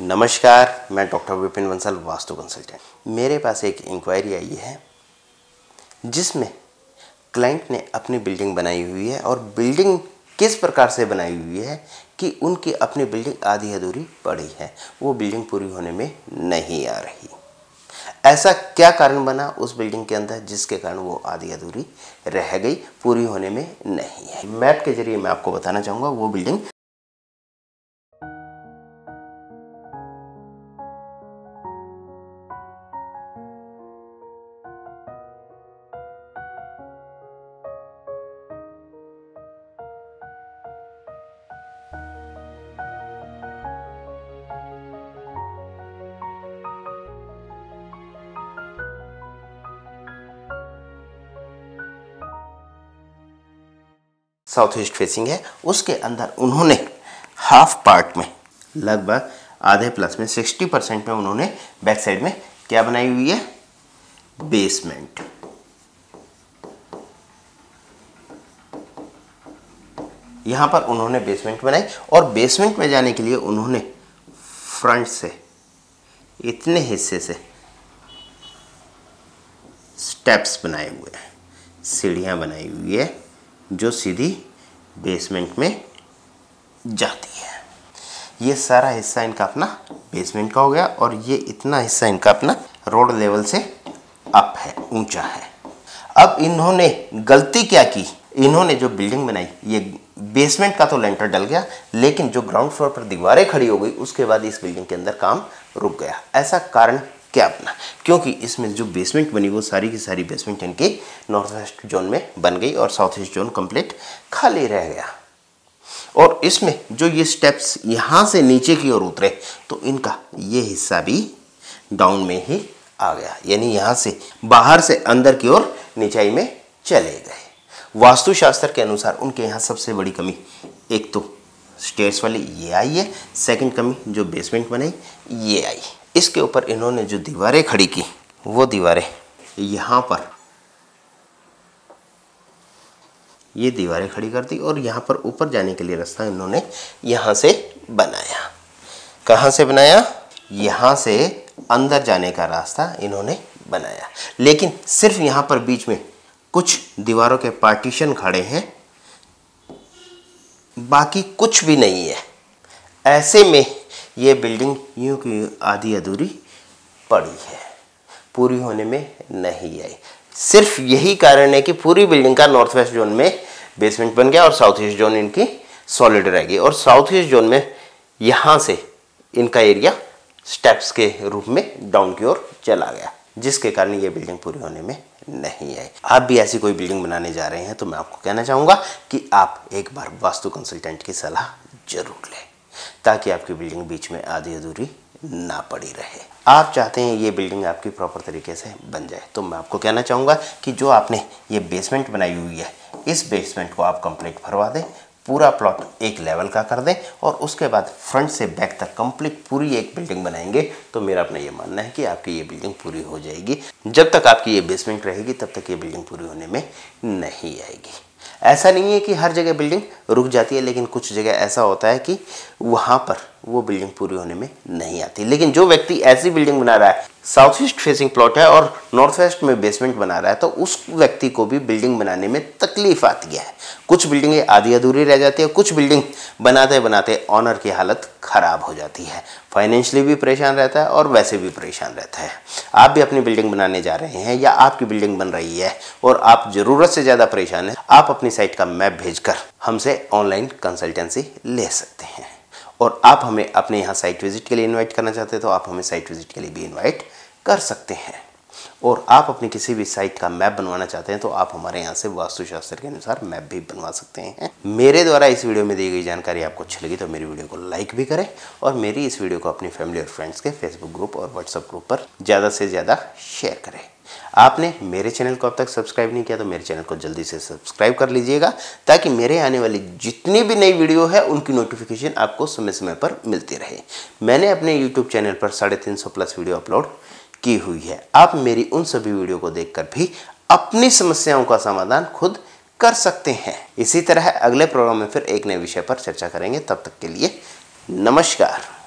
नमस्कार मैं doctor Vipin Bansal Vastu consultant मेरे पास एक इंक्वायरी आई है जिसमें क्लाइंट ने अपनी बिल्डिंग बनाई हुई है और बिल्डिंग किस प्रकार से बनाई हुई है कि उनकी अपनी बिल्डिंग आधी अधूरी पड़ी है वो बिल्डिंग पूरी होने में नहीं आ रही ऐसा क्या कारण बना उस बिल्डिंग के अंदर जिसके कारण वो आधी अधूरी रह गई पूरी होने में नहीं है मैप के जरिए मैं आपको बताना चाहूँगा वो बिल्डिंग साउथ ईस्ट फेसिंग है उसके अंदर उन्होंने हाफ पार्ट में लगभग आधे प्लस में सिक्सटी परसेंट में उन्होंने बैक साइड में क्या बनाई हुई है बेसमेंट यहां पर उन्होंने बेसमेंट बनाई और बेसमेंट में जाने के लिए उन्होंने फ्रंट से इतने हिस्से से स्टेप्स बनाए हुए हैं सीढ़ियां बनाई हुई है जो सीधी बेसमेंट में जाती है ये सारा हिस्सा इनका अपना बेसमेंट का हो गया और ये इतना हिस्सा इनका अपना रोड लेवल से अप है ऊंचा है अब इन्होंने गलती क्या की इन्होंने जो बिल्डिंग बनाई ये बेसमेंट का तो लेंटर डल गया लेकिन जो ग्राउंड फ्लोर पर दीवारें खड़ी हो गई उसके बाद इस बिल्डिंग के अंदर काम रुक गया ऐसा कारण क्या अपना क्योंकि इसमें जो बेसमेंट बनी वो सारी की सारी बेसमेंट इनके नॉर्थ वेस्ट जोन में बन गई और साउथ ईस्ट जोन कंप्लीट खाली रह गया और इसमें जो ये स्टेप्स यहाँ से नीचे की ओर उतरे तो इनका ये हिस्सा भी डाउन में ही आ गया यानी यहाँ से बाहर से अंदर की ओर निचाई में चले गए वास्तुशास्त्र के अनुसार उनके यहाँ सबसे बड़ी कमी एक तो स्टेयर्स वाली ये आई है सेकंड कमी जो बेसमेंट बनाई ये आई इसके ऊपर इन्होंने जो दीवारें खड़ी की वो दीवारें यहाँ पर ये दीवारें खड़ी कर दी और यहाँ पर ऊपर जाने के लिए रास्ता इन्होंने यहाँ से बनाया कहाँ से बनाया यहाँ से अंदर जाने का रास्ता इन्होंने बनाया लेकिन सिर्फ यहाँ पर बीच में कुछ दीवारों के पार्टीशन खड़े हैं बाकी कुछ भी नहीं है ऐसे में ये बिल्डिंग यूं की आधी अधूरी पड़ी है पूरी होने में नहीं आई सिर्फ यही कारण है कि पूरी बिल्डिंग का नॉर्थ वेस्ट जोन में बेसमेंट बन गया और साउथ ईस्ट जोन इनकी सॉलिड रह गई और साउथ ईस्ट जोन में यहाँ से इनका एरिया स्टेप्स के रूप में डाउन की ओर चला गया जिसके कारण ये बिल्डिंग पूरी होने में नहीं आई आप भी ऐसी कोई बिल्डिंग बनाने जा रहे हैं तो मैं आपको कहना चाहूँगा कि आप एक बार वास्तु कंसल्टेंट की सलाह जरूर लें ताकि आपकी बिल्डिंग बीच में आधी अधूरी ना पड़ी रहे आप चाहते हैं ये बिल्डिंग आपकी प्रॉपर तरीके से बन जाए तो मैं आपको कहना चाहूँगा कि जो आपने ये बेसमेंट बनाई हुई है इस बेसमेंट को आप कंप्लीट भरवा दें पूरा प्लॉट एक लेवल का कर दें और उसके बाद फ्रंट से बैक तक कंप्लीट पूरी एक बिल्डिंग बनाएंगे तो मेरा अपना ये मानना है कि आपकी ये बिल्डिंग पूरी हो जाएगी जब तक आपकी ये बेसमेंट रहेगी तब तक ये बिल्डिंग पूरी होने में नहीं आएगी ऐसा नहीं है कि हर जगह बिल्डिंग रुक जाती है लेकिन कुछ जगह ऐसा होता है कि वहाँ पर वो बिल्डिंग पूरी होने में नहीं आती लेकिन जो व्यक्ति ऐसी बिल्डिंग बना रहा है साउथ ईस्ट फेसिंग प्लॉट है और नॉर्थ वेस्ट में बेसमेंट बना रहा है तो उस व्यक्ति को भी बिल्डिंग बनाने में तकलीफ आती है कुछ बिल्डिंगें आधी अधूरी रह जाती है कुछ बिल्डिंग बनाते बनाते ऑनर की हालत ख़राब हो जाती है फाइनेंशियली भी परेशान रहता है और वैसे भी परेशान रहता है आप भी अपनी बिल्डिंग बनाने जा रहे हैं या आपकी बिल्डिंग बन रही है और आप ज़रूरत से ज़्यादा परेशान हैं आप अपनी साइट का मैप भेजकर हमसे ऑनलाइन कंसल्टेंसी ले सकते हैं और आप हमें अपने यहाँ साइट विज़िट के लिए इनवाइट करना चाहते हैं तो आप हमें साइट विज़िट के लिए भी इनवाइट कर सकते हैं और आप अपनी किसी भी साइट का मैप बनवाना चाहते हैं तो आप हमारे यहाँ से वास्तुशास्त्र के अनुसार मैप भी बनवा सकते हैं मेरे द्वारा इस वीडियो में दी गई जानकारी आपको अच्छी लगी तो मेरी वीडियो को लाइक भी करें और मेरी इस वीडियो को अपनी फैमिली और फ्रेंड्स के फेसबुक ग्रुप और व्हाट्सअप ग्रुप पर ज़्यादा से ज़्यादा शेयर करें आपने मेरे चैनल को अब तक सब्सक्राइब नहीं किया तो मेरे चैनल को जल्दी से सब्सक्राइब कर लीजिएगा ताकि मेरे आने वाली जितनी भी नई वीडियो है उनकी नोटिफिकेशन आपको समय समय पर मिलती रहे मैंने अपने यूट्यूब चैनल पर साढ़े तीन सौ प्लस वीडियो अपलोड की हुई है आप मेरी उन सभी वीडियो को देखकर भी अपनी समस्याओं का समाधान खुद कर सकते हैं इसी तरह अगले प्रोग्राम में फिर एक नए विषय पर चर्चा करेंगे तब तक के लिए नमस्कार